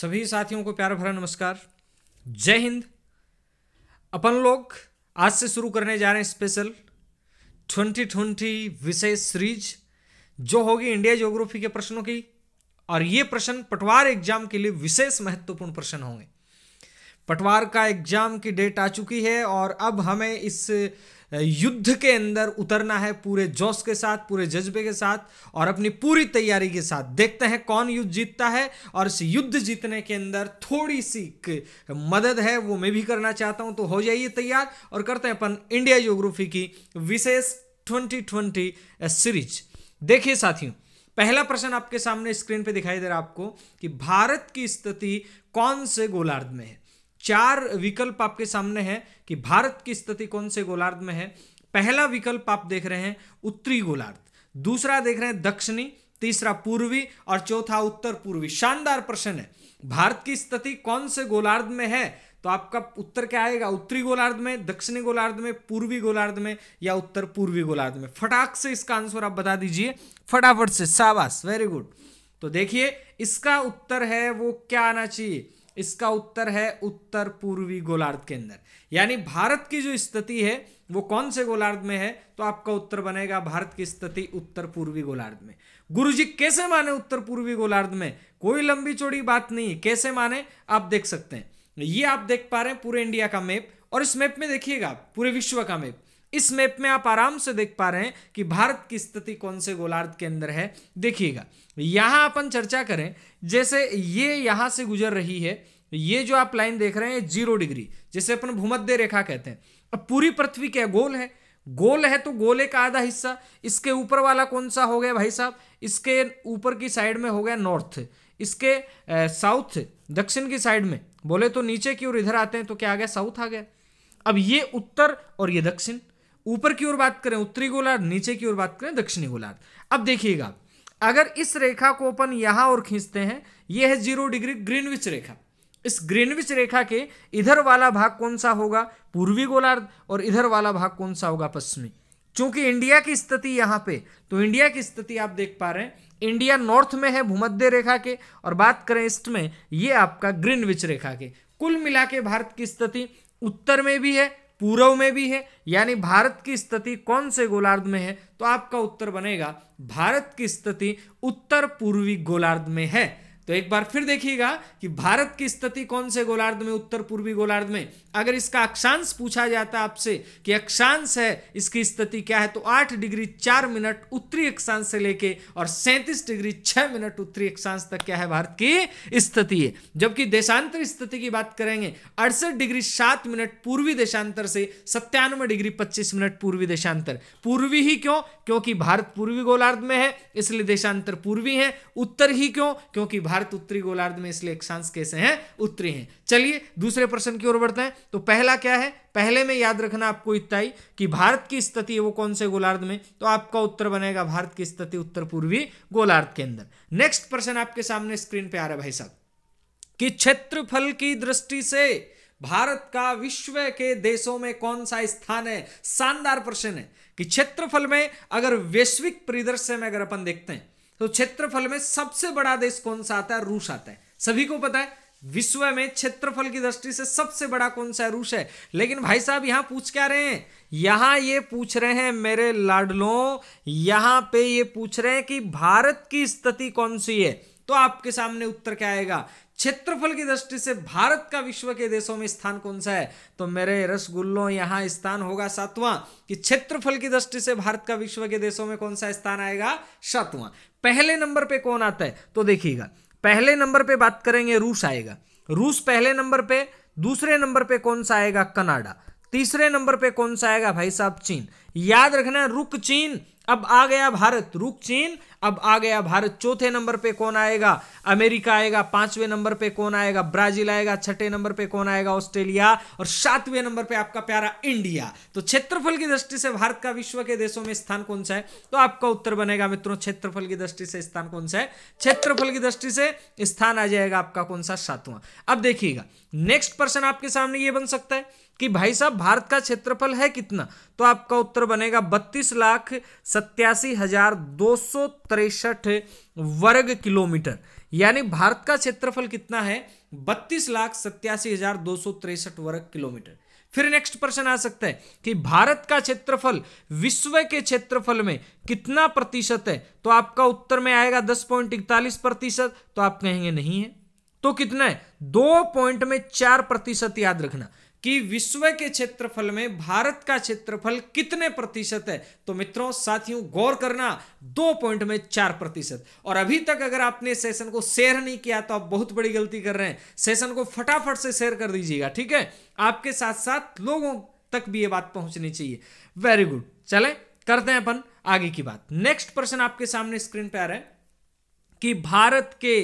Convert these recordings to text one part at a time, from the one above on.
सभी साथियों को प्यार भरा नमस्कार जय हिंद अपन लोग आज से शुरू करने जा रहे हैं स्पेशल 2020 विशेष सीरीज जो होगी इंडिया ज्योग्राफी के प्रश्नों की और ये प्रश्न पटवार एग्जाम के लिए विशेष महत्वपूर्ण प्रश्न होंगे पटवार का एग्जाम की डेट आ चुकी है और अब हमें इस युद्ध के अंदर उतरना है पूरे जोश के साथ पूरे जज्बे के साथ और अपनी पूरी तैयारी के साथ देखते हैं कौन युद्ध जीतता है और इस युद्ध जीतने के अंदर थोड़ी सी मदद है वो मैं भी करना चाहता हूं तो हो जाइए तैयार और करते हैं अपन इंडिया ज्योग्राफी की विशेष 2020 सीरीज देखिए साथियों पहला प्रश्न आपके सामने स्क्रीन पर दिखाई दे रहा है आपको कि भारत की स्थिति कौन से गोलार्ध में है चार विकल्प आपके सामने हैं कि भारत की स्थिति कौन से गोलार्ध में है पहला विकल्प आप देख रहे हैं उत्तरी गोलार्ध दूसरा देख रहे हैं दक्षिणी तीसरा पूर्वी और चौथा उत्तर पूर्वी शानदार प्रश्न है भारत की स्थिति कौन से गोलार्ध में है तो आपका उत्तर क्या आएगा उत्तरी गोलार्ध में दक्षिणी गोलार्ध में पूर्वी गोलार्ध में या उत्तर पूर्वी गोलार्ध में फटाक से इसका आंसर आप बता दीजिए फटाफट से शाबाश वेरी गुड तो देखिए इसका उत्तर है वो क्या आना चाहिए इसका उत्तर है उत्तर पूर्वी गोलार्ध के अंदर यानी भारत की जो स्थिति है वो कौन से गोलार्ध में है तो आपका उत्तर बनेगा भारत की स्थिति उत्तर पूर्वी गोलार्ध में गुरु जी कैसे माने उत्तर पूर्वी गोलार्ध में कोई लंबी चौड़ी बात नहीं है कैसे माने आप देख सकते हैं ये आप देख पा रहे हैं पूरे इंडिया का मैप और इस मैप में देखिएगा पूरे विश्व का मैप इस मैप में आप आराम से देख पा रहे हैं कि भारत की स्थिति कौन से गोलार्ध के अंदर है देखिएगा यहां अपन चर्चा करें जैसे ये यहां से गुजर रही है ये जो आप लाइन देख रहे हैं जीरो डिग्री जैसे अपन भूमध्य रेखा कहते हैं अब पूरी पृथ्वी क्या गोल है गोल है तो गोले का आधा हिस्सा इसके ऊपर वाला कौन सा हो गया भाई साहब इसके ऊपर की साइड में हो गया नॉर्थ इसके साउथ दक्षिण की साइड में बोले तो नीचे की ओर इधर आते हैं तो क्या आ गया साउथ आ गया अब ये उत्तर और ये दक्षिण ऊपर की ओर बात करें उत्तरी गोलार्ध नीचे की ओर बात करें दक्षिणी गोलार्ध अब देखिएगा अगर इस रेखा को अपन यहां और खींचते हैं यह है जीरो डिग्री ग्रीनविच रेखा इस ग्रीनविच रेखा के इधर वाला भाग कौन सा होगा पूर्वी गोलार्ध और इधर वाला भाग कौन सा होगा पश्चिमी चूंकि इंडिया की स्थिति यहां पे तो इंडिया की स्थिति आप देख पा रहे हैं इंडिया नॉर्थ में है भूमध्य रेखा के और बात करें ईस्ट में ये आपका ग्रीनविच रेखा के कुल मिला के भारत की स्थिति उत्तर में भी है पूर्व में भी है यानी भारत की स्थिति कौन से गोलार्ध में है तो आपका उत्तर बनेगा भारत की स्थिति उत्तर पूर्वी गोलार्ध में है तो एक बार फिर देखिएगा कि भारत की स्थिति कौन से गोलार्ध में उत्तर पूर्वी गोलार्ध में अगर इसका अक्षांश पूछा जाता आपसे कि अक्षांश है इसकी स्थिति क्या है तो आठ डिग्री चार मिनट उत्तरी अक्षांश से लेके और सैंतीस डिग्री छह मिनट उत्तरी अक्षांश तक क्या है भारत की स्थिति है जबकि देशांतर स्थिति की बात करेंगे अड़सठ डिग्री सात मिनट पूर्वी देशांतर से सत्तानवे डिग्री पच्चीस मिनट पूर्वी देशांतर पूर्वी ही क्यों क्योंकि भारत पूर्वी गोलार्ध में है इसलिए देशांतर पूर्वी है उत्तर ही क्यों क्योंकि भारत उत्तरी गोलार्ध में इसलिए अक्षांश कैसे हैं उत्तरी हैं चलिए दूसरे प्रश्न की ओर बढ़ते हैं तो पहला क्या है पहले में याद रखना आपको इतना ही कि भारत की स्थिति है वो कौन से गोलार्ध में तो आपका उत्तर बनेगा भारत की स्थिति उत्तर पूर्वी गोलार्ध के अंदर नेक्स्ट प्रश्न आपके सामने स्क्रीन पर आ रहा है भाई साहब कि क्षेत्रफल की दृष्टि से भारत का विश्व के देशों में कौन सा स्थान है शानदार प्रश्न है कि क्षेत्रफल में अगर वैश्विक परिदृश्य में अगर अपन देखते हैं तो क्षेत्रफल में सबसे बड़ा देश कौन सा आता है रूस आता है सभी को पता है विश्व में क्षेत्रफल की दृष्टि से सबसे बड़ा कौन सा है रूस है लेकिन भाई साहब यहां पूछ क्या रहे हैं यहां ये पूछ रहे हैं मेरे लाडलों यहां पे ये पूछ रहे हैं कि भारत की स्थिति कौन सी है तो आपके सामने उत्तर क्या आएगा क्षेत्रफल की दृष्टि से भारत का विश्व के देशों में स्थान कौन सा है तो मेरे रसगुल्लों यहां स्थान होगा सातवां कि क्षेत्रफल की दृष्टि से भारत का विश्व के देशों में कौन सा स्थान आएगा सातवां पहले नंबर पे कौन आता है तो देखिएगा पहले नंबर पे बात करेंगे रूस आएगा रूस पहले नंबर पे दूसरे नंबर पे कौन सा आएगा कनाडा तीसरे नंबर पे कौन सा आएगा भाई साहब चीन याद रखना रुक चीन अब आ गया भारत रुक चीन अब आ गया भारत चौथे नंबर पे कौन आएगा अमेरिका आएगा पांचवें नंबर पे कौन आएगा ब्राजील आएगा छठे नंबर पे कौन आएगा ऑस्ट्रेलिया और सातवें नंबर पे आपका प्यारा इंडिया तो क्षेत्रफल की दृष्टि से भारत का विश्व के देशों में स्थान कौन सा है तो आपका उत्तर बनेगा मित्रों क्षेत्रफल की दृष्टि से स्थान कौन सा है क्षेत्रफल की दृष्टि से स्थान आ जाएगा आपका कौन सा सातवां अब देखिएगा नेक्स्ट प्रश्न आपके सामने ये बन सकता है कि भाई साहब भारत का क्षेत्रफल है कितना तो आपका उत्तर बनेगा बत्तीस लाख सत्यासी हजार दो सौ तिरसठ वर्ग किलोमीटर यानी भारत का क्षेत्रफल कितना है बत्तीस लाख सत्यासी हजार दो सौ तिरसठ वर्ग किलोमीटर फिर नेक्स्ट प्रश्न आ सकता है कि भारत का क्षेत्रफल विश्व के क्षेत्रफल में कितना प्रतिशत है तो आपका उत्तर में आएगा दस पॉइंट इकतालीस प्रतिशत तो आप कहेंगे नहीं है तो कितना है दो पॉइंट में चार प्रतिशत याद रखना कि विश्व के क्षेत्रफल में भारत का क्षेत्रफल कितने प्रतिशत है तो मित्रों साथियों गौर करना दो पॉइंट में चार प्रतिशत और अभी तक अगर आपने सेशन को शेयर नहीं किया तो आप बहुत बड़ी गलती कर रहे हैं सेशन को फटाफट से शेयर कर दीजिएगा ठीक है आपके साथ साथ लोगों तक भी ये बात पहुंचनी चाहिए वेरी गुड चले करते हैं अपन आगे की बात नेक्स्ट प्रश्न आपके सामने स्क्रीन पर आ रहा है कि भारत के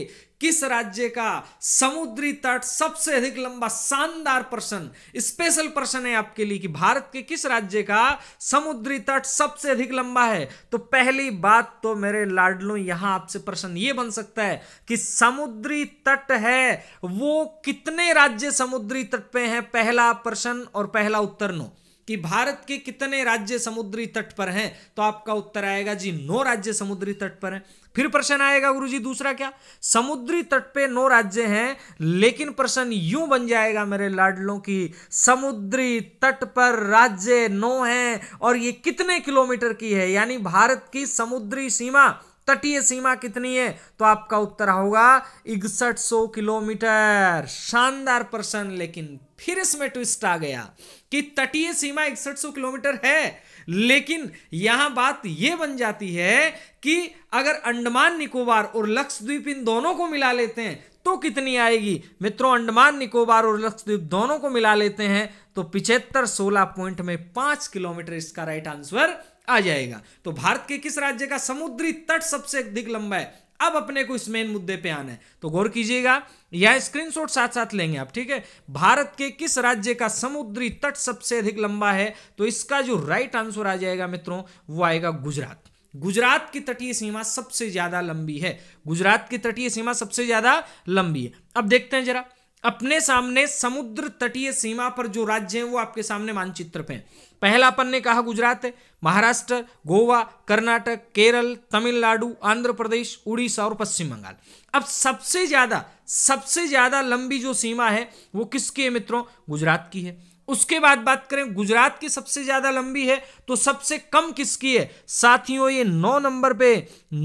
किस राज्य का समुद्री तट सबसे अधिक लंबा शानदार प्रश्न स्पेशल प्रश्न है आपके लिए कि भारत के किस राज्य का समुद्री तट सबसे अधिक लंबा है तो पहली बात तो मेरे लाडलो यहां आपसे प्रश्न ये बन सकता है कि समुद्री तट है वो कितने राज्य समुद्री तट पे हैं पहला प्रश्न और पहला उत्तर नो कि भारत के कितने राज्य समुद्री तट पर हैं तो आपका उत्तर आएगा जी नौ राज्य समुद्री तट पर हैं फिर प्रश्न आएगा गुरुजी दूसरा क्या समुद्री तट पे नौ राज्य हैं लेकिन प्रश्न यूं बन जाएगा मेरे लाडलों की समुद्री तट पर राज्य नौ हैं और ये कितने किलोमीटर की है यानी भारत की समुद्री सीमा तटीय सीमा कितनी है तो आपका उत्तर होगा इकसठ सौ किलोमीटर शानदार प्रश्न लेकिन फिर इसमें ट्विस्ट आ गया कि तटीय सीमा इकसठ सौ किलोमीटर है लेकिन यहां बात यह बन जाती है कि अगर अंडमान निकोबार और लक्षद्वीप इन दोनों को मिला लेते हैं तो कितनी आएगी मित्रों अंडमान निकोबार और लक्षद्वीप दोनों को मिला लेते हैं तो पिछहत्तर सोलह पॉइंट में पांच किलोमीटर इसका राइट आंसर आ जाएगा तो भारत के किस राज्य का समुद्री तट सबसे अधिक लंबा है अब अपने को इस मेन मुद्दे पे आना है तो गौर कीजिएगा यह स्क्रीनशॉट साथ साथ लेंगे आप ठीक है भारत के किस राज्य का समुद्री तट सबसे अधिक लंबा है तो इसका जो राइट आंसर आ जाएगा मित्रों वो आएगा गुजरात गुजरात की तटीय सीमा सबसे ज्यादा लंबी है गुजरात की तटीय सीमा सबसे ज्यादा लंबी है अब देखते हैं जरा अपने सामने समुद्र तटीय सीमा पर जो राज्य हैं वो आपके सामने मानचित्र पे हैं पहला अपन ने कहा गुजरात है महाराष्ट्र गोवा कर्नाटक केरल तमिलनाडु आंध्र प्रदेश उड़ीसा और पश्चिम बंगाल अब सबसे ज़्यादा सबसे ज़्यादा लंबी जो सीमा है वो किसकी है मित्रों गुजरात की है उसके बाद बात करें गुजरात की सबसे ज़्यादा लंबी है तो सबसे कम किसकी है साथियों ये नौ नंबर पे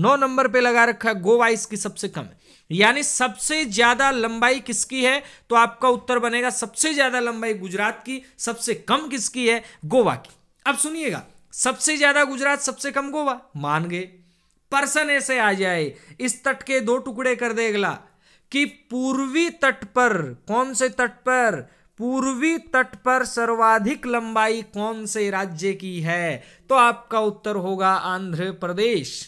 नौ नंबर पे लगा रखा है गोवा इसकी सबसे कम है यानी सबसे ज्यादा लंबाई किसकी है तो आपका उत्तर बनेगा सबसे ज्यादा लंबाई गुजरात की सबसे कम किसकी है गोवा की अब सुनिएगा सबसे ज्यादा गुजरात सबसे कम गोवा मान गए पर्सन ऐसे आ जाए इस तट के दो टुकड़े कर देगला कि पूर्वी तट पर कौन से तट पर पूर्वी तट पर सर्वाधिक लंबाई कौन से राज्य की है तो आपका उत्तर होगा आंध्र प्रदेश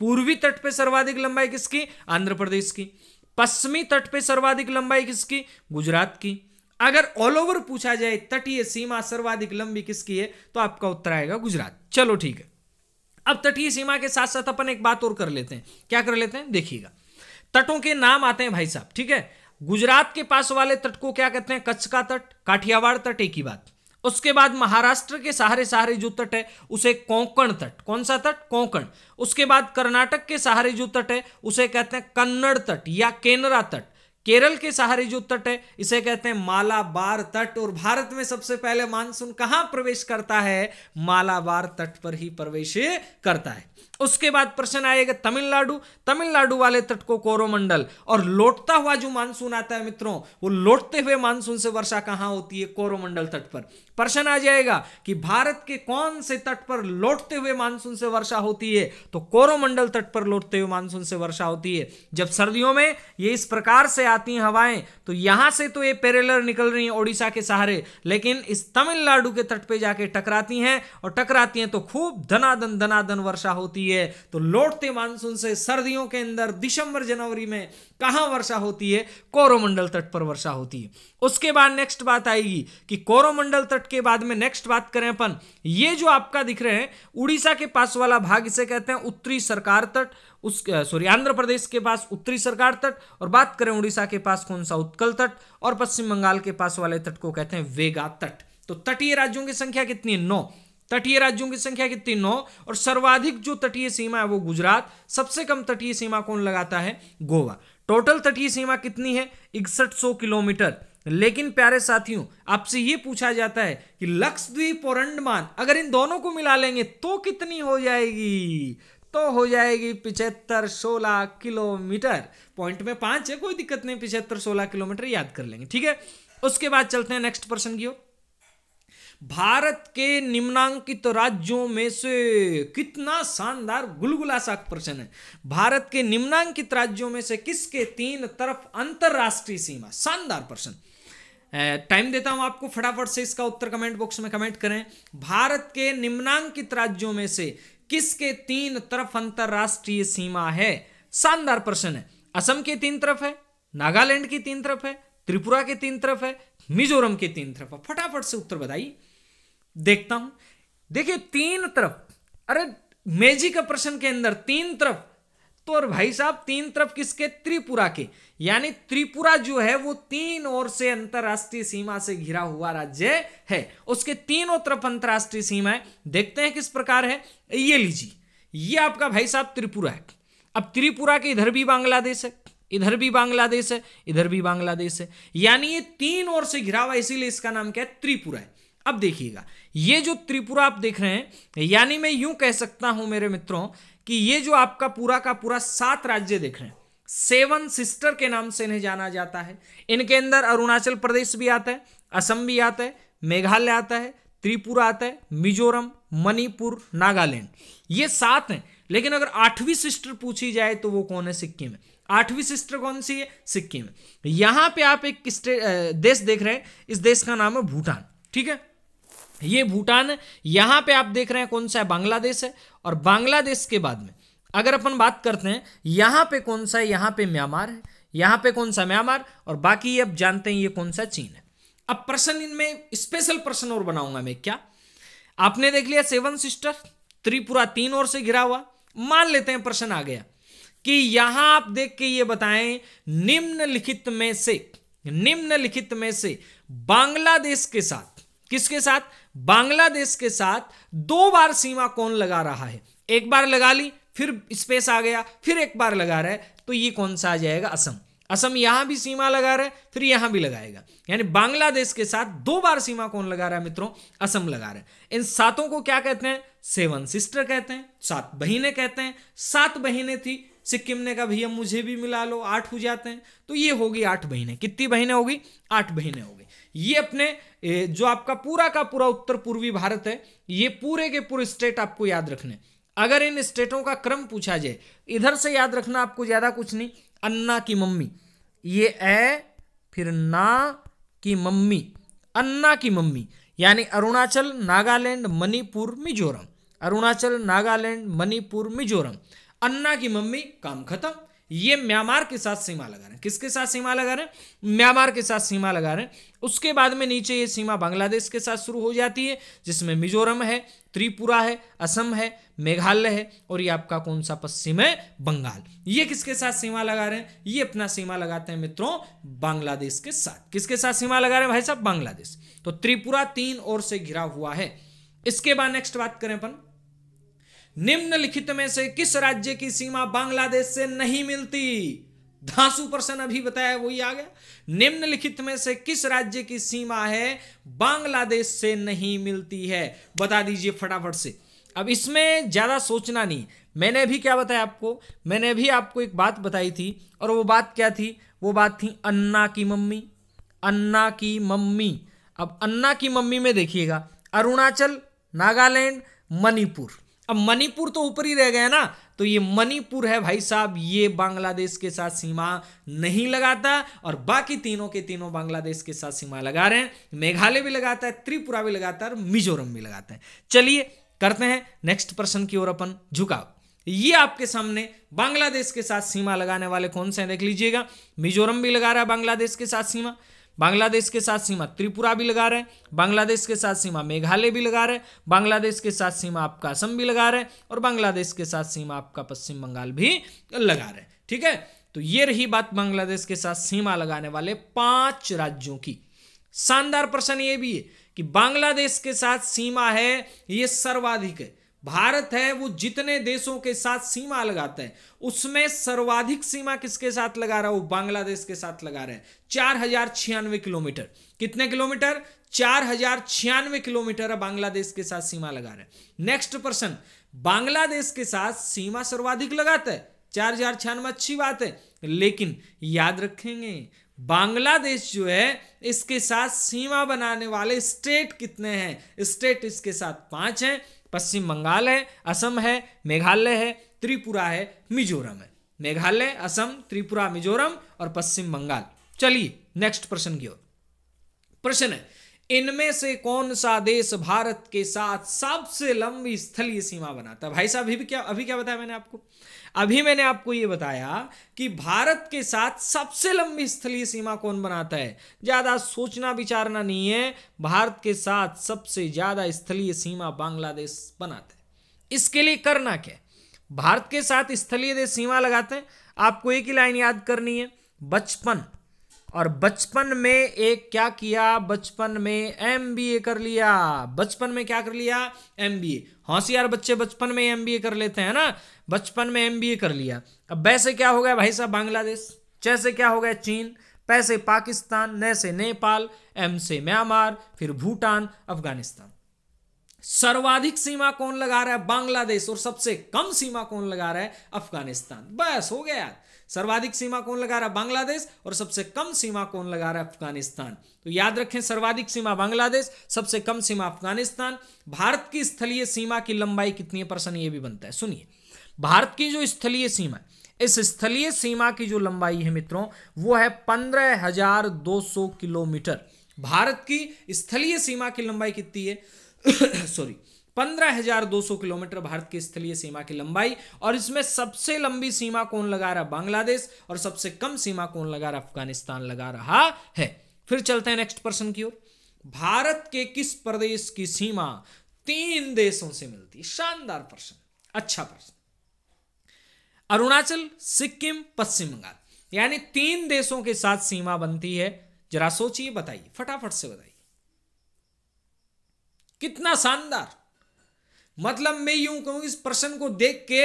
पूर्वी तट पे सर्वाधिक लंबाई किसकी आंध्र प्रदेश की पश्चिमी तट पे सर्वाधिक लंबाई किसकी गुजरात की अगर ऑल ओवर पूछा जाए तटीय सीमा सर्वाधिक लंबी किसकी है तो आपका उत्तर आएगा गुजरात चलो ठीक है अब तटीय सीमा के साथ साथ अपन एक बात और कर लेते हैं क्या कर लेते हैं देखिएगा तटों के नाम आते हैं भाई साहब ठीक है गुजरात के पास वाले तट को क्या कहते हैं कच्छ का तट काठियावाड़ तट एक ही बात उसके बाद महाराष्ट्र के सहारे सहारे जो तट है उसे कोंकण तट कौन सा तट कोंकण उसके बाद कर्नाटक के सहारे जो तट है उसे कहते हैं कन्नड़ तट या केनरा तट केरल के सहारे जो तट है इसे कहते हैं मालाबार तट और भारत में सबसे पहले मानसून कहां प्रवेश करता है मालाबार तट पर ही प्रवेश करता है उसके बाद प्रश्न आएगा तमिलनाडु तमिलनाडु वाले तट को कोरोमंडल और लौटता हुआ जो मानसून आता है मित्रों वो लौटते हुए मानसून से वर्षा कहां होती है कोरोमंडल तट पर प्रश्न आ जाएगा कि भारत के कौन से तट पर लौटते हुए मानसून से वर्षा होती है तो कोरोमंडल तट पर लौटते हुए मानसून से वर्षा होती है जब सर्दियों में ये इस प्रकार से आती है हवाएं तो यहां से तो ये पेरेलर निकल रही है ओडिशा के सहारे लेकिन इस तमिलनाडु के तट पर जाके टकराती हैं और टकराती हैं तो खूब धनाधन धनादन वर्षा होती होती है तो लौटते मानसून से सर्दियों के अंदर दिसंबर जनवरी में कहाँ वर्षा होती है कोरोमंडल तट पर वर्षा होती है उसके बाद नेक्स्ट बात आएगी कि कोरोमंडल तट के बाद में नेक्स्ट बात करें अपन ये जो आपका दिख रहे हैं उड़ीसा के पास वाला भाग इसे कहते हैं उत्तरी सरकार तट उस सॉरी आंध्र प्रदेश के पास उत्तरी सरकार तट और बात करें उड़ीसा के पास कौन सा उत्कल तट और पश्चिम बंगाल के पास वाले तट को कहते हैं वेगा तट तो तटीय राज्यों की संख्या कितनी है नौ तटीय राज्यों की संख्या कितनी नौ और सर्वाधिक जो तटीय सीमा है वो गुजरात सबसे कम तटीय सीमा कौन लगाता है गोवा टोटल तटीय सीमा कितनी है इकसठ सौ किलोमीटर लेकिन प्यारे साथियों आपसे ये पूछा जाता है कि लक्षद्वीप और अंडमान अगर इन दोनों को मिला लेंगे तो कितनी हो जाएगी तो हो जाएगी पिछहत्तर सोलह किलोमीटर पॉइंट में पांच है कोई दिक्कत नहीं पिछहत्तर सोलह किलोमीटर याद कर लेंगे ठीक है उसके बाद चलते हैं नेक्स्ट प्रश्न की ओर भारत के निम्नांकित राज्यों में से कितना शानदार गुलगुला सा प्रश्न है भारत के निम्नांकित राज्यों में से किसके तीन तरफ अंतरराष्ट्रीय सीमा शानदार प्रश्न टाइम देता हूं आपको फटाफट से इसका उत्तर कमेंट बॉक्स में कमेंट करें भारत के निम्नांकित राज्यों में से किसके तीन तरफ अंतर्राष्ट्रीय सीमा है शानदार प्रश्न है असम के तीन तरफ है नागालैंड की तीन तरफ है त्रिपुरा के तीन तरफ है मिजोरम के तीन तरफ है फटाफट से उत्तर बताइए देखता हूं देखिए तीन तरफ अरे मेजी का प्रश्न के अंदर तीन तरफ तो और भाई साहब तीन तरफ किसके त्रिपुरा के यानी त्रिपुरा जो है वो तीन ओर से अंतर्राष्ट्रीय सीमा से घिरा हुआ राज्य है उसके तीनों तरफ अंतरराष्ट्रीय सीमा है देखते हैं किस प्रकार है ये लीजिए ये आपका भाई साहब त्रिपुरा है अब त्रिपुरा के इधर भी बांग्लादेश है इधर भी बांग्लादेश है इधर भी बांग्लादेश है यानी ये तीन ओर से घिरा हुआ इसीलिए इसका नाम क्या है त्रिपुरा है अब देखिएगा ये जो त्रिपुरा आप देख रहे हैं यानी मैं यूं कह सकता हूं मेरे मित्रों कि ये जो आपका पूरा का पूरा सात राज्य देख रहे हैं सेवन सिस्टर के नाम से इन्हें जाना जाता है इनके अंदर अरुणाचल प्रदेश भी आता है असम भी आता है मेघालय आता है त्रिपुरा आता है मिजोरम मणिपुर नागालैंड ये सात हैं लेकिन अगर आठवीं सिस्टर पूछी जाए तो वो कौन है सिक्किम है आठवीं सिस्टर कौन सी है सिक्किम यहां पे आप एक देश देख रहे हैं इस देश का नाम है भूटान ठीक है ये भूटान है यहां पे आप देख रहे हैं कौन सा है बांग्लादेश है और बांग्लादेश के बाद में अगर अपन बात करते हैं यहां पे कौन सा है यहां पे म्यांमार है यहां पे कौन सा म्यांमार और बाकी अब जानते हैं ये कौन सा चीन है अब प्रश्न इनमें स्पेशल प्रश्न और बनाऊंगा मैं क्या आपने देख लिया सेवन सिस्टर त्रिपुरा तीन ओर से घिरा हुआ मान लेते हैं प्रश्न आ गया कि यहां आप देख के ये बताएं निम्नलिखित में से निम्नलिखित में से बांग्लादेश के साथ किसके साथ बांग्लादेश के साथ दो बार सीमा कौन लगा रहा है एक बार लगा ली फिर स्पेस आ गया फिर एक बार लगा रहा है तो ये कौन सा आ जाएगा असम असम यहां भी सीमा लगा रहा है फिर यहां भी लगाएगा यानी बांग्लादेश के साथ दो बार सीमा कौन लगा रहा है मित्रों असम लगा रहा है इन सातों को क्या कहते हैं सेवन सिस्टर कहते हैं सात बहिने कहते हैं सात बहनें थी सिक्किम ने कहा भैया मुझे भी मिला लो आठ हो जाते हैं तो ये होगी आठ महीने कितनी महीने होगी आठ महीने होगी ये अपने जो आपका पूरा का पूरा उत्तर पूर्वी भारत है ये पूरे के पूरे स्टेट आपको याद रखने अगर इन स्टेटों का क्रम पूछा जाए इधर से याद रखना आपको ज़्यादा कुछ नहीं अन्ना की मम्मी ये ए फिर ना की मम्मी अन्ना की मम्मी यानी अरुणाचल नागालैंड मणिपुर मिजोरम अरुणाचल नागालैंड मणिपुर मिजोरम अन्ना की मम्मी काम खत्म ये म्यांमार के साथ सीमा लगा रहे हैं किसके साथ सीमा लगा रहे हैं म्यांमार के साथ सीमा लगा रहे हैं उसके बाद में नीचे ये सीमा बांग्लादेश के साथ शुरू हो जाती है जिसमें मिजोरम है त्रिपुरा है असम है मेघालय है और ये आपका कौन सा पश्चिम है बंगाल ये किसके साथ सीमा लगा रहे हैं ये अपना सीमा लगाते हैं मित्रों बांग्लादेश के साथ किसके साथ सीमा लगा रहे हैं भाई साहब बांग्लादेश तो त्रिपुरा तीन ओर से घिरा हुआ है इसके बाद नेक्स्ट बात करें अपन निम्नलिखित में से किस राज्य की सीमा बांग्लादेश से नहीं मिलती धांसु प्रश्न अभी बताया वही आ गया निम्नलिखित में से किस राज्य की सीमा है बांग्लादेश से नहीं मिलती है बता दीजिए फटाफट से अब इसमें ज़्यादा सोचना नहीं मैंने भी क्या बताया आपको मैंने भी आपको एक बात बताई थी और वो बात क्या थी वो बात थी अन्ना की मम्मी अन्ना की मम्मी अब अन्ना की मम्मी में देखिएगा अरुणाचल नागालैंड मणिपुर अब मणिपुर तो ऊपर ही रह गया ना तो ये मणिपुर है भाई साहब ये बांग्लादेश के साथ सीमा नहीं लगाता और बाकी तीनों के तीनों बांग्लादेश के साथ सीमा लगा रहे हैं मेघालय भी लगाता है त्रिपुरा भी लगाता है और मिजोरम भी लगाता है चलिए करते हैं नेक्स्ट प्रश्न की ओर अपन झुकाव ये आपके सामने बांग्लादेश के साथ सीमा लगाने वाले कौन से हैं देख लीजिएगा मिजोरम भी लगा रहा है बांग्लादेश के साथ सीमा बांग्लादेश के साथ सीमा त्रिपुरा भी लगा रहे हैं बांग्लादेश के साथ सीमा मेघालय भी लगा रहे हैं बांग्लादेश के साथ सीमा आपका असम भी लगा रहे हैं और बांग्लादेश के साथ सीमा आपका पश्चिम बंगाल भी लगा रहे हैं ठीक है तो ये रही बात बांग्लादेश के साथ सीमा लगाने वाले पांच राज्यों की शानदार प्रश्न ये भी है कि बांग्लादेश के साथ सीमा है ये सर्वाधिक है भारत है वो जितने देशों के साथ सीमा लगाता है उसमें सर्वाधिक सीमा किसके साथ लगा रहा है वो बांग्लादेश के साथ लगा रहा है चार हजार छियानवे किलोमीटर कितने किलोमीटर चार हजार छियानवे किलोमीटर बांग्लादेश के साथ सीमा लगा रहे हैं नेक्स्ट पर्सन बांग्लादेश के साथ सीमा सर्वाधिक लगाता है चार हजार छियानवे अच्छी बात है लेकिन याद रखेंगे बांग्लादेश जो है इसके साथ सीमा बनाने वाले स्टेट कितने हैं स्टेट इसके साथ पांच हैं पश्चिम बंगाल है असम है मेघालय है त्रिपुरा है मिजोरम है मेघालय असम त्रिपुरा मिजोरम और पश्चिम बंगाल चलिए नेक्स्ट प्रश्न की ओर प्रश्न है इनमें से कौन सा देश भारत के साथ सबसे लंबी स्थलीय सीमा बनाता है भाई साहब अभी क्या अभी क्या बताया मैंने आपको अभी मैंने आपको ये बताया कि भारत के साथ सबसे लंबी स्थलीय सीमा कौन बनाता है ज़्यादा सोचना विचारना नहीं है भारत के साथ सबसे ज़्यादा स्थलीय सीमा बांग्लादेश बनाता है इसके लिए करना क्या भारत के साथ स्थलीय देश सीमा लगाते हैं आपको एक ही लाइन याद करनी है बचपन और बचपन में एक क्या किया बचपन में एम कर लिया बचपन में क्या कर लिया एम बी ए होशियार बच्चे बचपन में एम कर लेते हैं ना बचपन में एम कर लिया अब वैसे क्या हो गया भाई साहब बांग्लादेश जैसे क्या हो गया चीन पैसे पाकिस्तान न से नेपाल एम से म्यांमार फिर भूटान अफगानिस्तान सर्वाधिक सीमा कौन लगा रहा है बांग्लादेश और सबसे कम सीमा कौन लगा रहा है अफगानिस्तान बस हो गया सर्वाधिक सीमा कौन लगा रहा है बांग्लादेश और सबसे कम सीमा कौन लगा रहा है अफगानिस्तान तो याद रखें सर्वाधिक सीमा बांग्लादेश सबसे कम सीमा अफगानिस्तान भारत की स्थलीय सीमा की लंबाई कितनी है प्रश्न ये भी बनता है सुनिए भारत की जो स्थलीय सीमा इस स्थलीय सीमा की जो लंबाई है मित्रों वो है पंद्रह हजार दो सौ किलोमीटर भारत की स्थलीय सीमा की लंबाई कितनी है सॉरी 15,200 किलोमीटर भारत की स्थलीय सीमा की लंबाई और इसमें सबसे लंबी सीमा कौन लगा रहा बांग्लादेश और सबसे कम सीमा कौन लगा रहा अफगानिस्तान लगा रहा है फिर चलते हैं नेक्स्ट प्रश्न की ओर भारत के किस प्रदेश की सीमा तीन देशों से मिलती शानदार प्रश्न अच्छा प्रश्न अरुणाचल सिक्किम पश्चिम बंगाल यानी तीन देशों के साथ सीमा बनती है जरा सोचिए बताइए फटाफट से बताइए कितना शानदार मतलब मैं यूं कहूं इस प्रश्न को देख के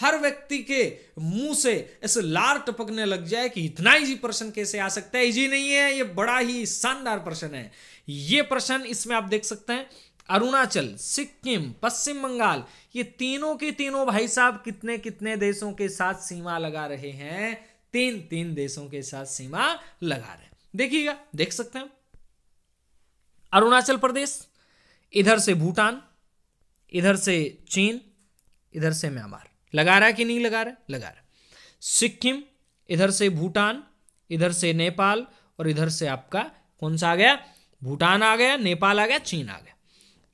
हर व्यक्ति के मुंह से ऐसे लार टपकने लग जाए कि इतना इजी प्रश्न कैसे आ सकता है इजी नहीं है ये बड़ा ही शानदार प्रश्न है ये प्रश्न इसमें आप देख सकते हैं अरुणाचल सिक्किम पश्चिम बंगाल ये तीनों के तीनों भाई साहब कितने कितने देशों के साथ सीमा लगा रहे हैं तीन तीन देशों के साथ सीमा लगा रहे हैं देखिएगा देख सकते हैं अरुणाचल प्रदेश इधर से भूटान इधर से चीन इधर से म्यांमार लगा रहा है कि नहीं लगा रहा है लगा रहा है सिक्किम इधर से भूटान इधर से नेपाल और इधर से आपका कौन सा आ गया भूटान आ गया नेपाल आ गया चीन आ गया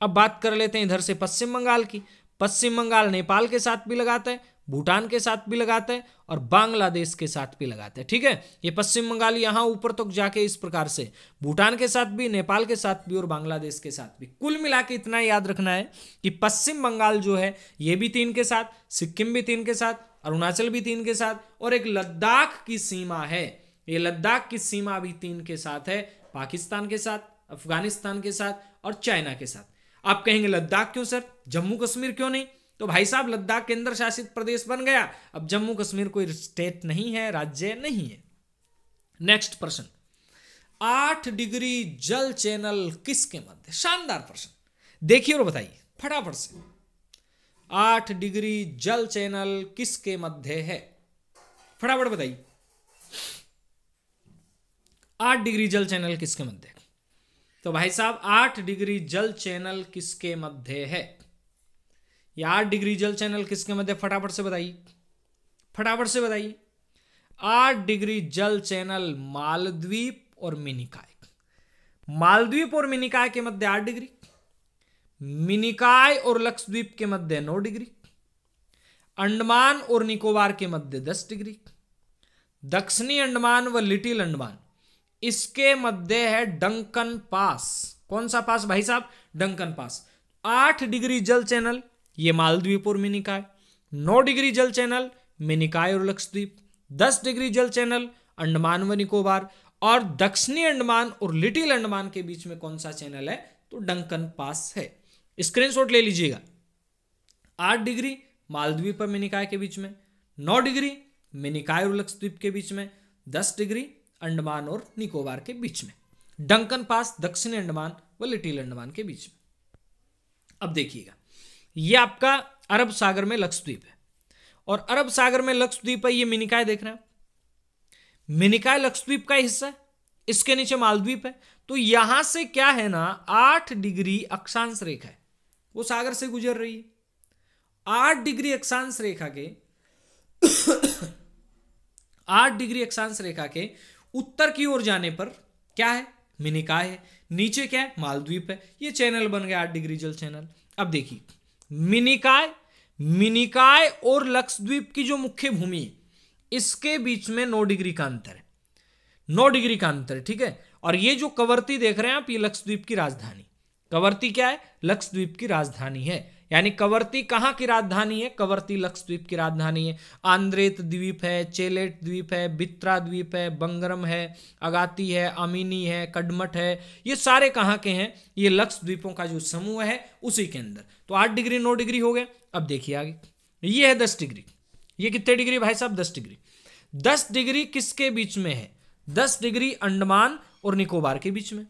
अब बात कर लेते हैं इधर से पश्चिम बंगाल की पश्चिम बंगाल नेपाल के साथ भी लगाता है भूटान के साथ भी लगाते हैं और बांग्लादेश के साथ भी लगाते हैं ठीक है ये पश्चिम बंगाल यहाँ ऊपर तक तो जाके इस प्रकार से भूटान के साथ भी नेपाल के साथ भी और बांग्लादेश के साथ भी कुल मिला के इतना याद रखना है कि पश्चिम बंगाल जो है ये भी तीन के साथ सिक्किम भी तीन के साथ अरुणाचल भी तीन के साथ और एक लद्दाख की सीमा है ये लद्दाख की सीमा भी तीन के साथ है पाकिस्तान के साथ अफगानिस्तान के साथ और चाइना के साथ आप कहेंगे लद्दाख क्यों सर जम्मू कश्मीर क्यों नहीं तो भाई साहब लद्दाख केंद्र शासित प्रदेश बन गया अब जम्मू कश्मीर कोई स्टेट नहीं है राज्य नहीं है नेक्स्ट प्रश्न आठ डिग्री जल चैनल किसके मध्य शानदार प्रश्न देखिए और बताइए फटाफट से आठ डिग्री जल चैनल किसके मध्य है फटाफट बताइए आठ डिग्री जल चैनल किसके मध्य तो भाई साहब आठ डिग्री जल चैनल किसके मध्य है यार डिग्री जल चैनल किसके मध्य फटाफट से बताइए फटाफट से बताइए आठ डिग्री जल चैनल मालद्वीप और मिनिकाय मालद्वीप और मिनिकाय के मध्य आठ डिग्री मिनिकाय और लक्षद्वीप के मध्य नौ डिग्री अंडमान और निकोबार के मध्य दस डिग्री दक्षिणी अंडमान व लिटिल अंडमान इसके मध्य है डंकन पास कौन सा पास भाई साहब डंकन पास आठ डिग्री जल चैनल ये मालद्वीप और मिनिकाय नौ डिग्री जल चैनल मिनिकाय और लक्षद्वीप दस डिग्री जल चैनल अंडमान व निकोबार और दक्षिणी अंडमान और लिटिल अंडमान के बीच में कौन सा चैनल है तो डंकन पास है स्क्रीनशॉट ले लीजिएगा आठ डिग्री मालद्वीप और मिनिकाय के बीच में नौ डिग्री मिनिकाय और लक्षद्वीप के बीच में दस डिग्री अंडमान और निकोबार के बीच में डंकन पास दक्षिणी अंडमान व लिटिल अंडमान के बीच में अब देखिएगा ये आपका अरब सागर में लक्षद्वीप है और अरब सागर में लक्षद्वीप है ये मिनिकाय देख रहे हैं मिनिकाय लक्षद्वीप का हिस्सा है इसके नीचे मालद्वीप है तो यहां से क्या है ना आठ डिग्री अक्षांश रेखा है वो सागर से गुजर रही है आठ डिग्री अक्षांश रेखा के आठ डिग्री अक्षांश रेखा के उत्तर की ओर जाने पर क्या है मिनिकाय है नीचे क्या है मालद्वीप है ये चैनल बन गया आठ डिग्री जल चैनल अब देखिए मिनिकाय मिनिकाय और लक्षद्वीप की जो मुख्य भूमि इसके बीच में नौ डिग्री का अंतर है नौ डिग्री का अंतर ठीक है और ये जो कवर्ती देख रहे हैं आप ये लक्षद्वीप की राजधानी कवर्ती क्या है लक्षद्वीप की राजधानी है यानी कवर्ती कहाँ की राजधानी है कवर्ती लक्षद्वीप की राजधानी है आंद्रेत द्वीप है चेलेट द्वीप है बित्रा द्वीप है बंगरम है अगाती है अमीनी है कडमठ है ये सारे कहाँ के हैं ये लक्षद्वीपों का जो समूह है उसी के अंदर तो आठ डिग्री नौ डिग्री हो गए अब देखिए आगे ये है दस डिग्री ये कितने डिग्री भाई साहब दस डिग्री दस डिग्री किसके बीच में है दस डिग्री अंडमान और निकोबार के बीच में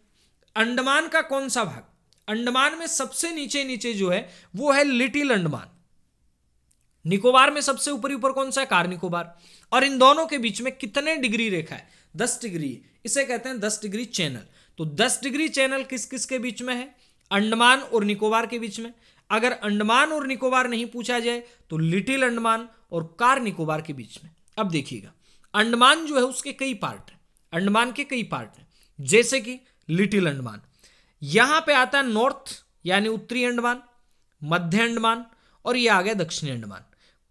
अंडमान का कौन सा भाग अंडमान में सबसे नीचे नीचे जो है वो है लिटिल अंडमान निकोबार में सबसे ऊपरी ऊपर कौन सा है कार निकोबार और इन दोनों के बीच में कितने डिग्री रेखा है दस डिग्री इसे कहते हैं दस डिग्री चैनल तो दस डिग्री चैनल किस किस के बीच में है अंडमान और निकोबार के बीच में अगर अंडमान और निकोबार नहीं पूछा जाए तो लिटिल अंडमान और कार निकोबार के बीच में अब देखिएगा अंडमान जो है उसके कई पार्ट है अंडमान के कई पार्ट हैं जैसे कि लिटिल अंडमान यहां पे आता है नॉर्थ यानी उत्तरी अंडमान मध्य अंडमान और ये आ गया दक्षिणी अंडमान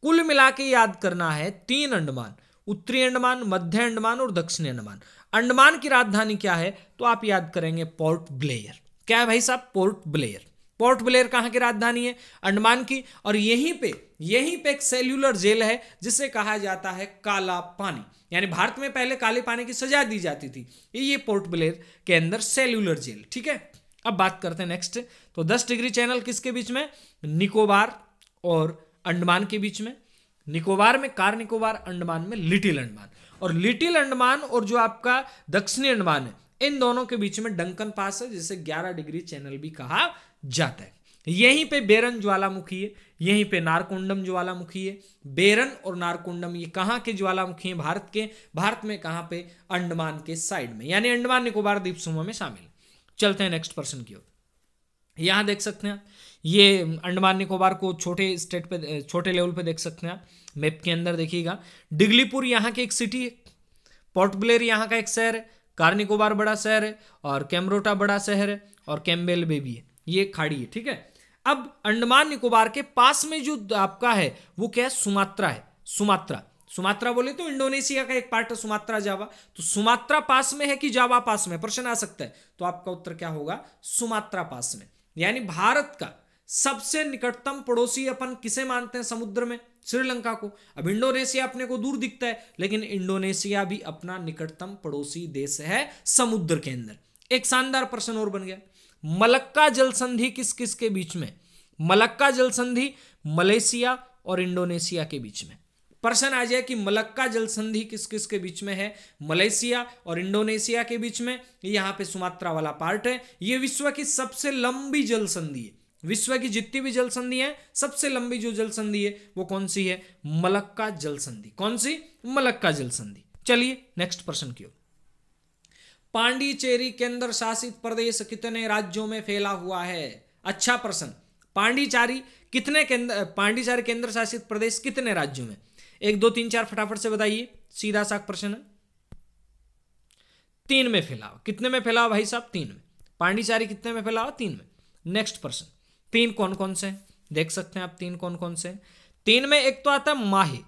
कुल मिला के याद करना है तीन अंडमान उत्तरी अंडमान मध्य अंडमान और दक्षिणी अंडमान अंडमान की राजधानी क्या है तो आप याद करेंगे पोर्ट ब्लेयर क्या है भाई साहब पोर्ट ब्लेयर पोर्ट ब्लेयर कहां की राजधानी है अंडमान की और यहीं पे यहीं पे एक सेल्यूलर जेल है जिसे कहा जाता है काला पानी यानी भारत में पहले काले पानी की सजा दी जाती थी ये पोर्ट ब्लेयर के अंदर सेल्यूलर जेल ठीक है अब बात करते हैं नेक्स्ट तो 10 डिग्री चैनल किसके बीच में निकोबार और अंडमान के बीच में निकोबार में कार निकोबार अंडमान में लिटिल अंडमान और लिटिल अंडमान और जो आपका दक्षिणी अंडमान है इन दोनों के बीच में डंकन पास है जिसे 11 डिग्री चैनल भी कहा जाता है यहीं पे बेरन ज्वालामुखी है यहीं पे नारकुंडम ज्वालामुखी है बेरन और नारकुंडम ये कहाँ के ज्वालामुखी हैं भारत के भारत में कहाँ पे अंडमान के साइड में यानी अंडमान निकोबार द्वीप समूह में शामिल चलते हैं नेक्स्ट पर्सन की ओर यहाँ देख सकते हैं ये अंडमान निकोबार को छोटे स्टेट पे छोटे लेवल पे देख सकते हैं मैप के अंदर देखिएगा डिगलीपुर यहाँ की एक सिटी है पोर्ट ब्लेयर यहाँ का एक शहर है कार निकोबार बड़ा शहर है और कैमरोटा बड़ा शहर है और कैम्बेल बे भी है ये खाड़ी है ठीक है अब अंडमान निकोबार के पास में जो आपका है वो क्या है सुमात्रा है सुमात्रा सुमात्रा बोले तो इंडोनेशिया का एक पार्ट है सुमात्रा जावा तो सुमात्रा पास में है कि जावा पास में प्रश्न आ सकता है तो आपका उत्तर क्या होगा सुमात्रा पास में यानी भारत का सबसे निकटतम पड़ोसी अपन किसे मानते हैं समुद्र में श्रीलंका को अब इंडोनेशिया अपने को दूर दिखता है लेकिन इंडोनेशिया भी अपना निकटतम पड़ोसी देश है समुद्र के अंदर एक शानदार प्रश्न और बन गया मलक्का जल संधि किस किस के बीच में मलक्का जल संधि मलेशिया और इंडोनेशिया के बीच में प्रश्न आ जाए कि मलक्का जल संधि किस किस के बीच में है मलेशिया और इंडोनेशिया के बीच में यहां पे सुमात्रा वाला पार्ट है यह विश्व की सबसे लंबी जल संधि है विश्व की जितनी भी जल संधि है सबसे लंबी जो जल संधि है वो कौन सी है मलक्का जल संधि कौन सी मलक्का जल संधि चलिए नेक्स्ट प्रश्न की पांडिचेरी केंद्र शासित प्रदेश कितने राज्यों में फैला हुआ है अच्छा प्रश्न पांडिचारी कितने केंद्र पांडिचारी केंद्र शासित प्रदेश कितने राज्यों में एक दो तीन चार फटाफट से बताइए सीधा सा प्रश्न है तीन में फैलाओ कितने में फैलाओ भाई साहब तीन में पांडिचारी कितने में फैलाओ तीन में नेक्स्ट प्रश्न तीन कौन कौन से देख सकते हैं आप तीन कौन कौन से तीन में एक तो आता है माहे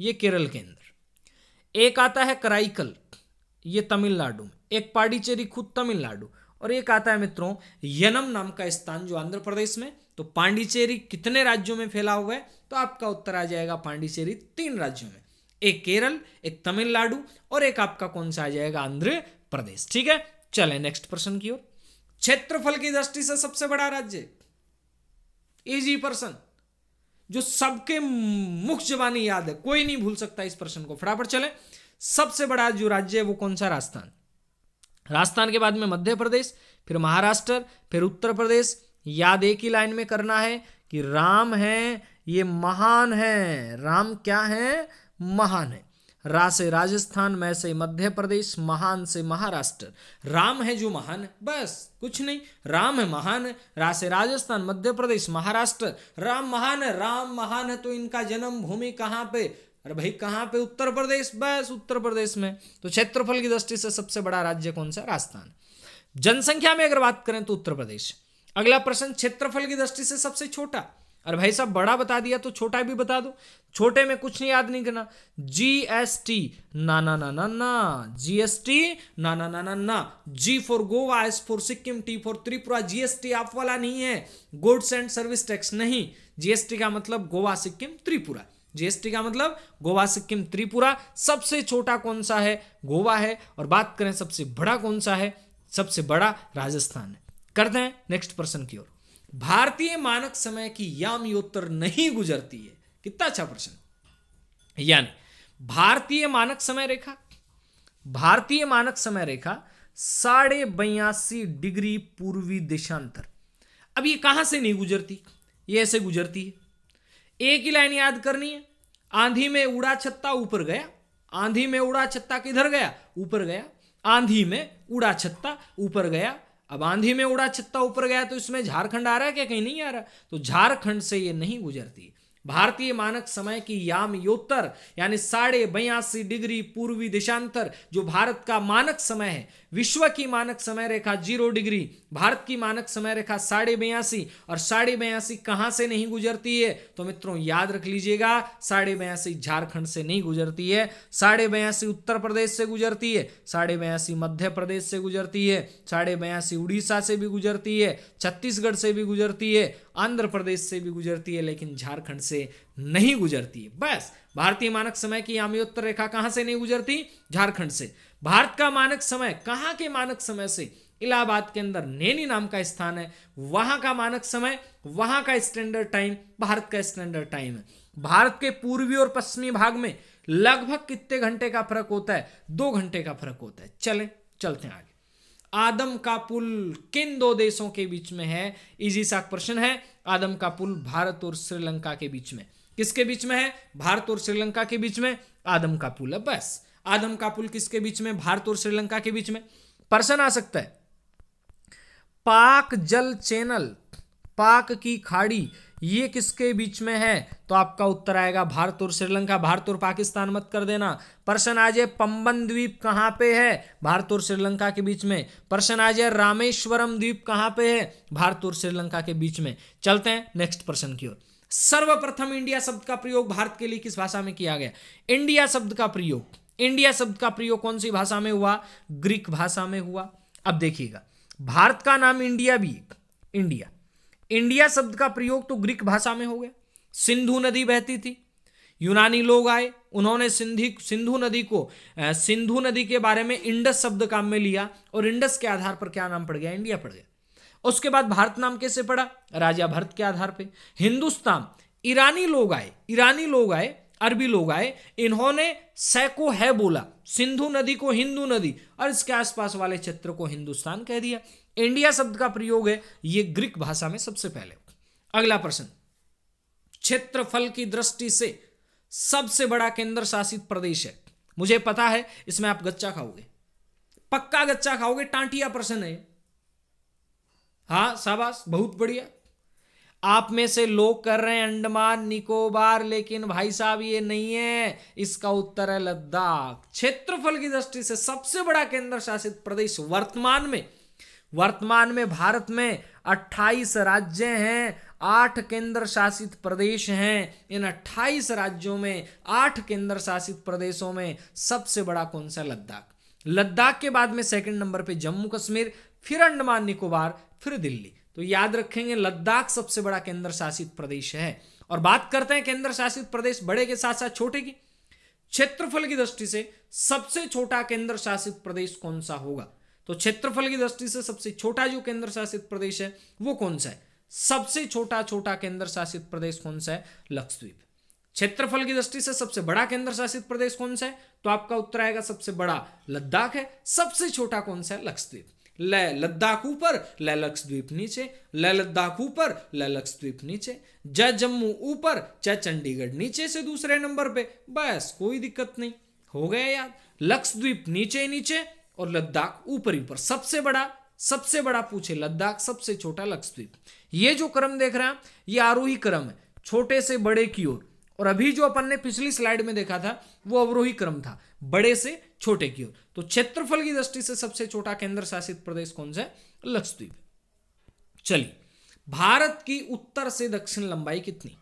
ये केरल के अंदर एक आता है कराईकल ये तमिलनाडु में एक पांडिचेरी खुद तमिलनाडु और एक आता है मित्रों यनम नाम का स्थान जो आंध्र प्रदेश में तो पांडिचेरी कितने राज्यों में फैला हुआ है तो आपका उत्तर आ जाएगा पांडिचेरी तीन राज्यों में एक केरल एक तमिलनाडु और एक आपका कौन सा आ जाएगा आंध्र प्रदेश ठीक है चले नेक्स्ट प्रश्न की ओर क्षेत्रफल की दृष्टि से सबसे बड़ा राज्य इजी पर्सन जो सबके मुख्य जबानी याद है कोई नहीं भूल सकता इस प्रश्न को फटाफट चले सबसे बड़ा जो राज्य है वो कौन सा राजस्थान राजस्थान के बाद में मध्य प्रदेश फिर महाराष्ट्र फिर उत्तर प्रदेश याद एक ही लाइन में करना है कि राम है ये महान है राम क्या है महान है रा से राजस्थान मै से मध्य प्रदेश महान से महाराष्ट्र राम है जो महान है बस कुछ नहीं राम है महान है रा से राजस्थान मध्य प्रदेश महाराष्ट्र राम महान है राम महान है तो इनका जन्म भूमि कहाँ पे अरे भाई कहाँ पे उत्तर प्रदेश बस उत्तर प्रदेश में तो क्षेत्रफल की दृष्टि से सबसे बड़ा राज्य कौन सा राजस्थान जनसंख्या में अगर बात करें तो उत्तर प्रदेश अगला प्रश्न क्षेत्रफल की दृष्टि से सबसे छोटा अरे भाई साहब बड़ा बता दिया तो छोटा भी बता दो छोटे में कुछ नहीं याद नहीं करना जीएसटी ना ना ना ना ना जीएसटी ना ना ना ना ना G for Goa S for Sikkim T for Tripura GST आप वाला नहीं है गुड्स एंड सर्विस टैक्स नहीं जीएसटी का मतलब गोवा सिक्किम त्रिपुरा जीएसटी का मतलब गोवा सिक्किम त्रिपुरा सबसे छोटा कौन सा है गोवा है और बात करें सबसे बड़ा कौन सा है सबसे बड़ा राजस्थान है करते हैं नेक्स्ट प्रश्न की ओर भारतीय मानक समय की यामयोत्तर नहीं गुजरती है कितना अच्छा प्रश्न यानी भारतीय मानक समय रेखा भारतीय मानक समय रेखा साढ़े बयासी डिग्री पूर्वी देशांतर अब ये कहां से नहीं गुजरती ये ऐसे गुजरती है एक ही लाइन याद करनी है आंधी में उड़ा छत्ता ऊपर गया आंधी में उड़ा छत्ता किधर गया ऊपर गया आंधी में उड़ा छत्ता ऊपर गया अब आंधी में उड़ा चित्ता ऊपर गया तो इसमें झारखंड आ रहा है क्या कहीं नहीं आ रहा तो झारखंड से ये नहीं गुजरती भारतीय मानक समय की याम योत्तर यानी साढ़े बयासी डिग्री पूर्वी दिशांतर जो भारत का मानक समय है विश्व की मानक समय रेखा जीरो डिग्री भारत की मानक समय रेखा साढ़े बयासी और साढ़े बयासी कहाँ से नहीं गुजरती है तो मित्रों याद रख लीजिएगा साढ़े बयासी झारखंड से नहीं गुजरती है साढ़े बयासी उत्तर प्रदेश से गुजरती है साढ़े बयासी मध्य प्रदेश से गुजरती है साढ़े बयासी उड़ीसा से भी गुजरती है छत्तीसगढ़ से भी गुजरती है आंध्र प्रदेश से भी गुजरती है लेकिन झारखंड से नहीं गुजरती है बस भारतीय मानक समय की आमयोत्तर रेखा कहां से नहीं गुजरती झारखंड से भारत का मानक समय कहां के मानक समय से इलाहाबाद के अंदर नैनी नाम का स्थान है वहां का मानक समय वहां का स्टैंडर्ड टाइम भारत का स्टैंडर्ड टाइम है भारत के पूर्वी और पश्चिमी भाग में लगभग कितने घंटे का फर्क होता है दो घंटे का फर्क होता है चले चलते हैं आगे आदम का पुल किन दो देशों के बीच में है इजी सा प्रश्न है आदम का पुल भारत और श्रीलंका के बीच में किसके बीच में है भारत और श्रीलंका के बीच में आदम का पुल है बस आदम का पुल किसके बीच में भारत और श्रीलंका के बीच में प्रश्न आ सकता है पाक जल चैनल पाक की खाड़ी ये किसके बीच में है तो आपका उत्तर आएगा भारत और श्रीलंका भारत और पाकिस्तान मत कर देना प्रश्न आज पंबन द्वीप कहाँ पे है भारत और श्रीलंका के बीच में प्रश्न आ जाए रामेश्वरम द्वीप कहाँ पे है भारत और श्रीलंका के बीच में चलते हैं नेक्स्ट प्रश्न की ओर सर्वप्रथम इंडिया शब्द का प्रयोग भारत के लिए किस भाषा में किया गया इंडिया शब्द का प्रयोग इंडिया शब्द का प्रयोग कौन सी भाषा में हुआ ग्रीक भाषा में हुआ अब देखिएगा भारत का नाम इंडिया भी इंडिया इंडिया शब्द का प्रयोग तो ग्रीक भाषा में हो गया सिंधु नदी बहती थी यूनानी लोग आए उन्होंने सिंधी सिंधु नदी को सिंधु नदी के बारे में इंडस शब्द काम में लिया और इंडस के आधार पर क्या नाम पड़ गया इंडिया पड़ गया उसके बाद भारत नाम कैसे पड़ा राजा भरत के आधार पर हिंदुस्तान ईरानी लोग आए ईरानी लोग आए अरबी लोग आए इन्होंने सैको है बोला सिंधु नदी को हिंदू नदी और इसके आसपास वाले क्षेत्र को हिंदुस्तान कह दिया इंडिया शब्द का प्रयोग है यह ग्रीक भाषा में सबसे पहले अगला प्रश्न क्षेत्रफल की दृष्टि से सबसे बड़ा केंद्र शासित प्रदेश है मुझे पता है इसमें आप गच्चा खाओगे पक्का गच्चा खाओगे टांटिया प्रश्न है हाँ शाबाश बहुत बढ़िया आप में से लोग कर रहे हैं अंडमान निकोबार लेकिन भाई साहब ये नहीं है इसका उत्तर है लद्दाख क्षेत्रफल की दृष्टि से सबसे बड़ा केंद्र शासित प्रदेश वर्तमान में वर्तमान में भारत में 28 राज्य हैं आठ केंद्र शासित प्रदेश हैं इन 28 राज्यों में आठ केंद्र शासित प्रदेशों में सबसे बड़ा कौन सा लद्दाख लद्दाख के बाद में सेकंड नंबर पे जम्मू कश्मीर फिर अंडमान निकोबार फिर दिल्ली तो याद रखेंगे लद्दाख सबसे बड़ा केंद्र शासित प्रदेश है और बात करते हैं केंद्र शासित प्रदेश बड़े के साथ साथ छोटे की क्षेत्रफल की दृष्टि से सबसे छोटा केंद्र शासित प्रदेश कौन सा होगा तो क्षेत्रफल की दृष्टि से सबसे छोटा जो केंद्र शासित प्रदेश है वो कौन सा है सबसे छोटा छोटा केंद्र शासित प्रदेश कौन सा है लक्षद्वीप क्षेत्रफल की दृष्टि से सबसे बड़ा केंद्र शासित प्रदेश कौन सा है तो आपका उत्तर आएगा सबसे बड़ा लद्दाख है सबसे छोटा कौन सा है लक्षद्वीप ल लद्दाख ऊपर ल लक्षद्वीप नीचे ल लद्दाख ऊपर ल लक्षद्वीप नीचे ज जम्मू ऊपर च चंडीगढ़ नीचे से दूसरे नंबर पे बस कोई दिक्कत नहीं हो गया याद लक्षद्वीप नीचे नीचे और लद्दाख ऊपर ही ऊपर सबसे बड़ा सबसे बड़ा पूछे लद्दाख सबसे छोटा लक्षद्वीप ये जो क्रम देख रहे हैं ये आरोही क्रम है छोटे से बड़े की ओर और अभी जो अपन ने पिछली स्लाइड में देखा था वो अवरोही क्रम था बड़े से छोटे की ओर तो क्षेत्रफल की दृष्टि से सबसे छोटा केंद्र शासित प्रदेश कौन सा है लक्षद्वीप चलिए भारत की उत्तर से दक्षिण लंबाई कितनी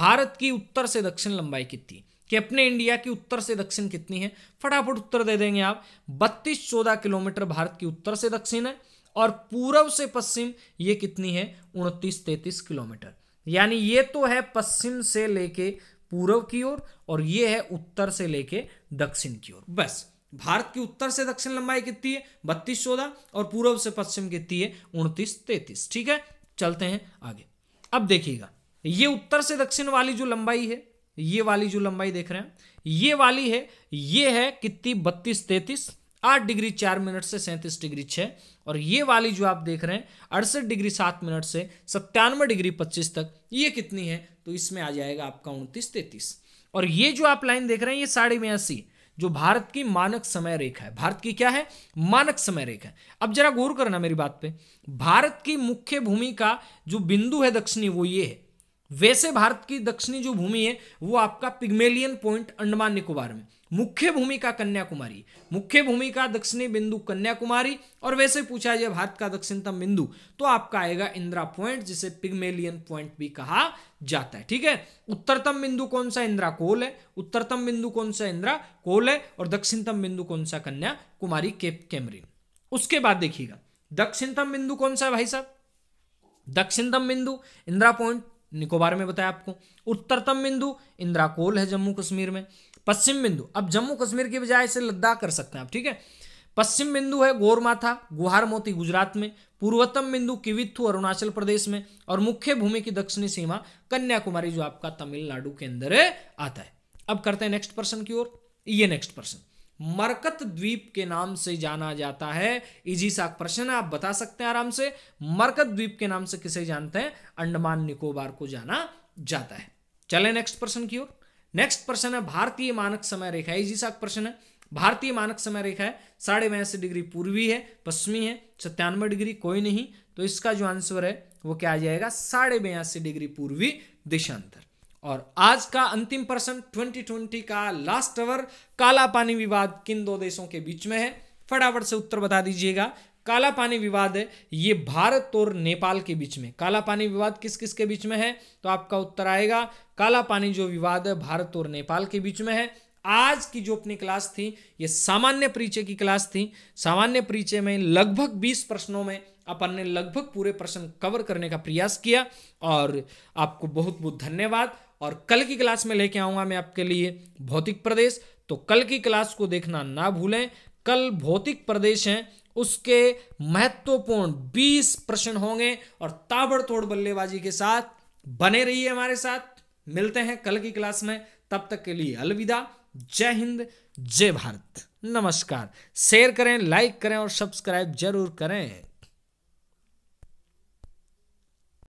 भारत की उत्तर से दक्षिण लंबाई कितनी कि अपने इंडिया की उत्तर से दक्षिण कितनी है फटाफट उत्तर दे देंगे आप बत्तीस चौदह किलोमीटर भारत की उत्तर से दक्षिण है और पूर्व से पश्चिम ये कितनी है उनतीस तैतीस किलोमीटर यानी ये तो है पश्चिम से लेके पूर्व की ओर और, और ये है उत्तर से लेके दक्षिण की ओर बस भारत की उत्तर से दक्षिण लंबाई कितनी है बत्तीस चौदह और पूर्व से पश्चिम कितनी है उनतीस तैतीस ठीक है चलते हैं आगे अब देखिएगा ये उत्तर से दक्षिण वाली जो लंबाई है ये वाली जो लंबाई देख रहे हैं ये वाली है ये है कितनी बत्तीस तैतीस आठ डिग्री चार मिनट से सैंतीस डिग्री छः और ये वाली जो आप देख रहे हैं अड़सठ डिग्री सात मिनट से सत्तानवे डिग्री पच्चीस तक ये कितनी है तो इसमें आ जाएगा आपका उनतीस तैतीस और ये जो आप लाइन देख रहे हैं ये साढ़े बयासी जो भारत की मानक समय रेखा है भारत की क्या है मानक समय रेखा है अब जरा गौर करना मेरी बात पे भारत की मुख्य भूमि का जो बिंदु है दक्षिणी वो ये है वैसे भारत की दक्षिणी जो भूमि है वो आपका पिग्मेलियन पॉइंट अंडमान निकोबार में मुख्य भूमिका कन्याकुमारी मुख्य भूमिका दक्षिणी बिंदु कन्याकुमारी और वैसे पूछा जाए भारत का दक्षिणतम बिंदु तो आपका आएगा इंदिरा पॉइंट जिसे पिग्मेलियन पॉइंट भी कहा जाता है ठीक है उत्तरतम बिंदु कौन सा इंदिरा कोल है उत्तरतम बिंदु कौन सा इंदिरा कोल है और दक्षिणतम बिंदु कौन सा कन्याकुमारी केप उसके बाद देखिएगा दक्षिणतम बिंदु कौन सा है भाई साहब दक्षिणतम बिंदु इंदिरा पॉइंट निकोबार में बताया आपको उत्तरतम बिंदु इंद्राकोल है जम्मू कश्मीर में पश्चिम बिंदु अब जम्मू कश्मीर की बजाय इसे लद्दाख कर सकते हैं आप ठीक है पश्चिम बिंदु है गोरमाथा गुहार मोती गुजरात में पूर्वतम बिंदु किविथु अरुणाचल प्रदेश में और मुख्य भूमि की दक्षिणी सीमा कन्याकुमारी जो आपका तमिलनाडु के अंदर आता है अब करते हैं नेक्स्ट पर्सन की ओर ये नेक्स्ट पर्सन मरकत द्वीप के नाम से जाना जाता है इजी सा प्रश्न आप बता सकते हैं आराम से मरकत द्वीप के नाम से किसे जानते हैं अंडमान निकोबार को जाना जाता है चले नेक्स्ट प्रश्न की ओर नेक्स्ट प्रश्न है भारतीय मानक समय रेखा इजी सा प्रश्न है भारतीय मानक समय रेखा है साढ़े बयासी डिग्री पूर्वी है पश्चिमी है सत्तानवे डिग्री कोई नहीं तो इसका जो आंसर है वो क्या आ जाएगा साढ़े बयासी डिग्री पूर्वी देशांतर और आज का अंतिम प्रश्न 2020 का लास्ट अवर काला पानी विवाद किन दो देशों के बीच में है फटाफट से उत्तर बता दीजिएगा काला पानी विवाद है ये भारत और नेपाल के बीच में काला पानी विवाद किस किस के बीच में है तो आपका उत्तर आएगा काला पानी जो विवाद है भारत और नेपाल के बीच में है आज की जो अपनी क्लास थी ये सामान्य परिचय की क्लास थी सामान्य परिचय में लगभग 20 प्रश्नों में अपन ने लगभग पूरे प्रश्न कवर करने का प्रयास किया और आपको बहुत बहुत धन्यवाद और कल की क्लास में लेके आऊंगा मैं आपके लिए भौतिक प्रदेश तो कल की क्लास को देखना ना भूलें कल भौतिक प्रदेश हैं उसके महत्वपूर्ण 20 प्रश्न होंगे और ताबड़तोड़ बल्लेबाजी के साथ बने रहिए हमारे साथ मिलते हैं कल की क्लास में तब तक के लिए अलविदा जय हिंद जय भारत नमस्कार शेयर करें लाइक करें और सब्सक्राइब जरूर करें